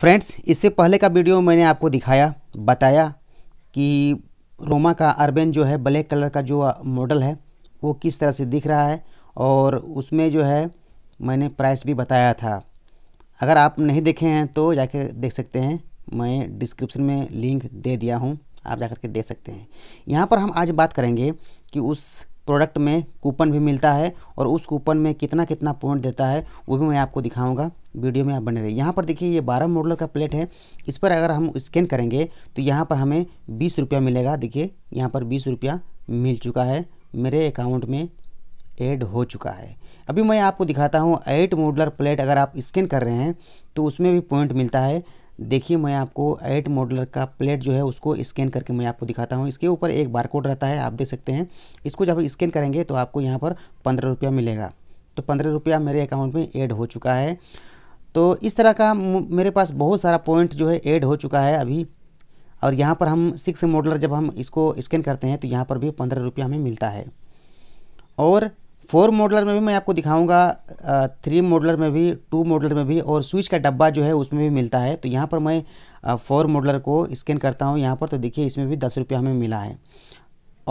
friends इससे पहले का वीडियो मैंने आपको दिखाया बताया कि रोमा का अर्बेन जो है ब्लैक कलर का जो मॉडल है वो किस तरह से दिख रहा है और उसमें जो है मैंने प्राइस भी बताया था अगर आप नहीं देखे हैं तो जाकर देख सकते हैं मैं डिस्क्रिप्शन में लिंक दे दिया हूँ आप जाकर के देख सकते हैं यहाँ पर हम आज बात करेंगे कि उस प्रोडक्ट में कूपन भी मिलता है और उस कूपन में कितना कितना पॉइंट देता है वो भी मैं आपको दिखाऊंगा वीडियो में आप बने रहिए यहाँ पर देखिए ये बारह मॉडल का प्लेट है इस पर अगर हम स्कैन करेंगे तो यहाँ पर हमें बीस रुपया मिलेगा देखिए यहाँ पर बीस रुपया मिल चुका है मेरे अकाउंट में ऐड हो चुका है अभी मैं आपको दिखाता हूँ एट मॉडलर प्लेट अगर आप स्कैन कर रहे हैं तो उसमें भी पॉइंट मिलता है देखिए मैं आपको एट मॉडलर का प्लेट जो है उसको स्कैन करके मैं आपको दिखाता हूँ इसके ऊपर एक बारकोड रहता है आप देख सकते हैं इसको जब स्कैन करेंगे तो आपको यहाँ पर पंद्रह रुपया मिलेगा तो पंद्रह रुपया मेरे अकाउंट में ऐड हो चुका है तो इस तरह का मेरे पास बहुत सारा पॉइंट जो है ऐड हो चुका है अभी और यहाँ पर हम सिक्स मॉडलर जब हम इसको स्कैन करते हैं तो यहाँ पर भी पंद्रह रुपया हमें मिलता है और फोर मॉडलर में भी मैं आपको दिखाऊंगा थ्री मॉडलर में भी टू मॉडलर में भी और स्विच का डब्बा जो है उसमें भी मिलता है तो यहाँ पर मैं फोर मॉडलर को स्कैन करता हूँ यहाँ पर तो देखिए इसमें भी दस रुपया हमें मिला है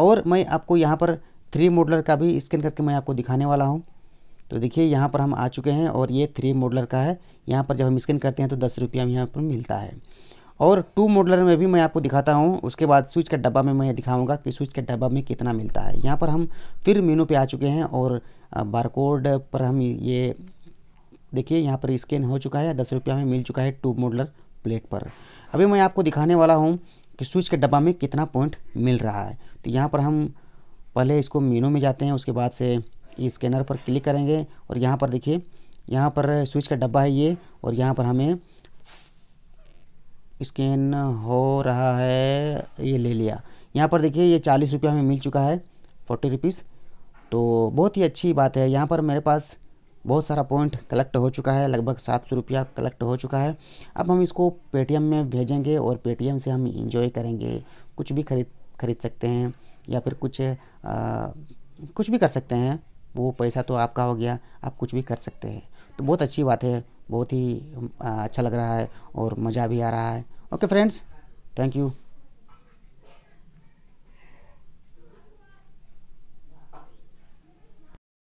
और मैं आपको यहाँ पर थ्री मॉडलर का भी स्कैन करके मैं आपको दिखाने वाला हूँ तो देखिए यहाँ पर हम आ चुके हैं और ये थ्री मॉडलर का है यहाँ पर जब हम स्कैन करते हैं तो दस रुपया यहाँ पर मिलता है और टू मॉडलर में भी मैं आपको दिखाता हूँ उसके बाद स्विच का डब्बा में मैं दिखाऊँगा कि स्विच के डब्बा में कितना मिलता है यहाँ पर हम फिर मेनू पे आ चुके हैं और बारकोड पर हम ये देखिए यहाँ पर स्कैन हो चुका है दस रुपया में मिल चुका है टू मॉडलर प्लेट पर अभी मैं आपको दिखाने वाला हूँ कि स्विच के डब्बा में कितना पॉइंट मिल रहा है तो यहाँ पर हम पहले इसको मेनू में जाते हैं उसके बाद से स्कैनर पर क्लिक करेंगे और यहाँ पर देखिए यहाँ पर स्विच का डब्बा है ये और यहाँ पर हमें स्कैन हो रहा है ये ले लिया यहाँ पर देखिए ये चालीस रुपया हमें मिल चुका है फोर्टी रुपीज़ तो बहुत ही अच्छी बात है यहाँ पर मेरे पास बहुत सारा पॉइंट कलेक्ट हो चुका है लगभग सात सौ रुपया कलेक्ट हो चुका है अब हम इसको पेटीएम में भेजेंगे और पेटीएम से हम इंजॉय करेंगे कुछ भी खरीद खरीद सकते हैं या फिर कुछ आ, कुछ भी कर सकते हैं वो पैसा तो आपका हो गया आप कुछ भी कर सकते हैं तो बहुत अच्छी बात है बहुत ही अच्छा लग रहा है और मज़ा भी आ रहा है okay friends thank you